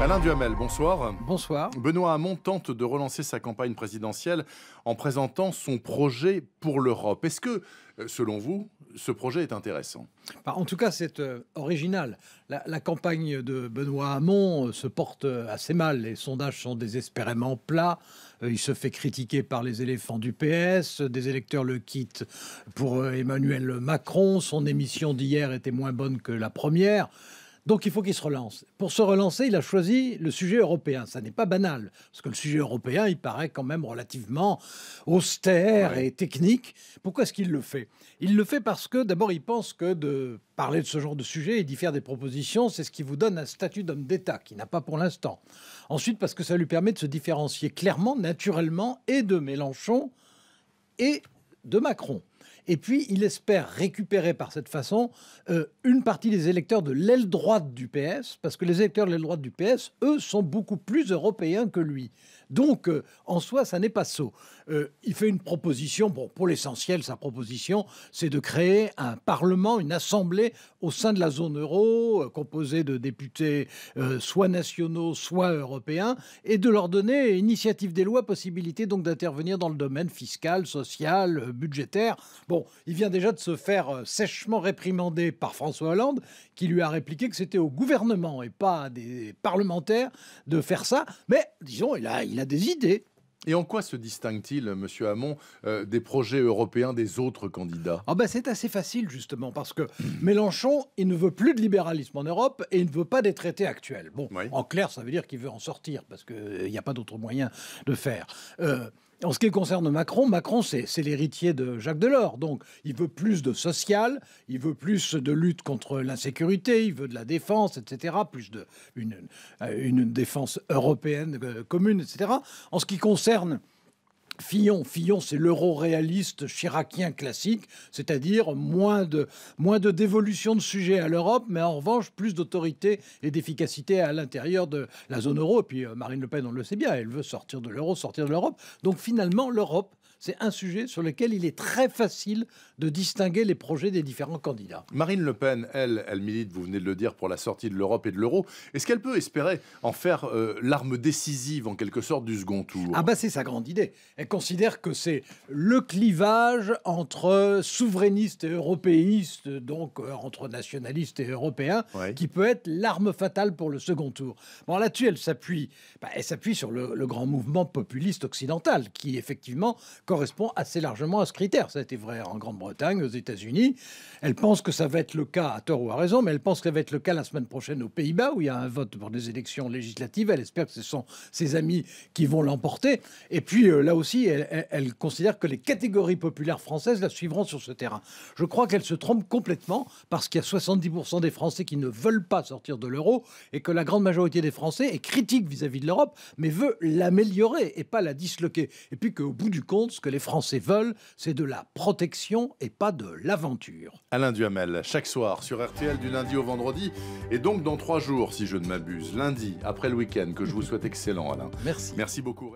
Alain Duhamel, bonsoir. Bonsoir. Benoît Hamon tente de relancer sa campagne présidentielle en présentant son projet pour l'Europe. Est-ce que, euh, selon vous, ce projet est intéressant bah, En tout cas, c'est euh, original. La, la, campagne de Benoît Hamon euh, se porte assez mal. Les sondages sont désespérément plats. Il se fait critiquer par les éléphants du PS. Des électeurs le quittent pour Emmanuel Macron. Son émission d'hier était moins bonne que la première. Donc il faut qu'il se relance. Pour se relancer, il a choisi le sujet européen. Ça n'est pas banal, parce que le sujet européen, il paraît quand même relativement austère et technique. Pourquoi est-ce qu'il le fait Il le fait parce que d'abord, il pense que de parler de ce genre de sujet et d'y faire des propositions, c'est ce qui vous donne un statut d'homme d'État, qui n'a pas pour l'instant. Ensuite, parce que ça lui permet de se différencier clairement, naturellement, et de Mélenchon et de Macron. Et puis, il espère récupérer par cette façon euh, une partie des électeurs de l'aile droite du PS, parce que les électeurs de l'aile droite du PS, eux, sont beaucoup plus européens que lui. Donc, euh, en soi, ça n'est pas sot. Euh, il fait une proposition, pour l'essentiel, sa proposition, c'est de créer un Parlement, une assemblée au sein de la zone euro, euh, composée de députés soit nationaux, soit européens, et de leur donner, initiative des lois, possibilité donc d'intervenir dans le domaine fiscal, social, budgétaire. Bon, il vient déjà de se faire sèchement réprimander par François Hollande, qui lui a répliqué que c'était au gouvernement et pas à des parlementaires de faire ça. Mais, disons, il a des idées. Et en quoi se distingue-t-il, euh, Monsieur Hamon, euh, des projets européens des autres candidats ah ben C'est assez facile, justement, parce que Mélenchon, il ne veut plus de libéralisme en Europe et il ne veut pas des traités actuels. Bon, en clair, ça veut dire qu'il veut en sortir, parce qu'il euh, n'y a pas d'autre moyen de faire. En ce qui concerne Macron, Macron, c'est l'héritier de Jacques Delors. Donc, il veut plus de social, il veut plus de lutte contre l'insécurité, il veut de la défense, etc. Plus de une, euh, défense européenne euh, commune, etc. En ce qui concerne Fillon. Fillon, c'est l'euro-réaliste chiracien classique, c'est-à-dire moins de, moins de dévolution de sujets à l'Europe, mais en revanche, plus d'autorité et d'efficacité à l'intérieur de la zone euro. Et puis euh, Marine Le Pen, on le sait bien, elle veut sortir de l'euro, sortir de l'Europe. Donc finalement, l'Europe, c'est un sujet sur lequel il est très facile de distinguer les projets des différents candidats. Marine Le Pen, elle, elle milite, vous venez de le dire, pour la sortie de l'Europe et de l'euro. Est-ce qu'elle peut espérer en faire euh, l'arme décisive, en quelque sorte, du second tour Ah bah c'est sa grande idée. Elle considère que c'est le clivage entre souverainistes et européistes, donc euh, entre nationalistes et européens, qui peut être l'arme fatale pour le second tour. Bon là-dessus, elle s'appuie bah, sur le, le grand mouvement populiste occidental, qui effectivement correspond assez largement à ce critère. Ça a été vrai en Grande-Bretagne, aux États-Unis. Elle pense que ça va être le cas, à tort ou à raison, mais elle pense que ça va être le cas la semaine prochaine aux Pays-Bas, où il y a un vote pour des élections législatives. Elle espère que ce sont ses amis qui vont l'emporter. Et puis, euh, là aussi, elle, considère que les catégories populaires françaises la suivront sur ce terrain. Je crois qu'elle se trompe complètement, parce qu'il y a 70% des Français qui ne veulent pas sortir de l'euro, et que la grande majorité des Français est critique vis-à-vis -vis de l'Europe, mais veut l'améliorer et pas la disloquer. Et puis qu'au bout du compte, que les Français veulent, c'est de la protection et pas de l'aventure. Alain Duhamel, chaque soir sur RTL du lundi au vendredi, et donc dans trois jours, si je ne m'abuse, lundi après le week-end, que je vous souhaite excellent, Alain. Merci. Merci beaucoup.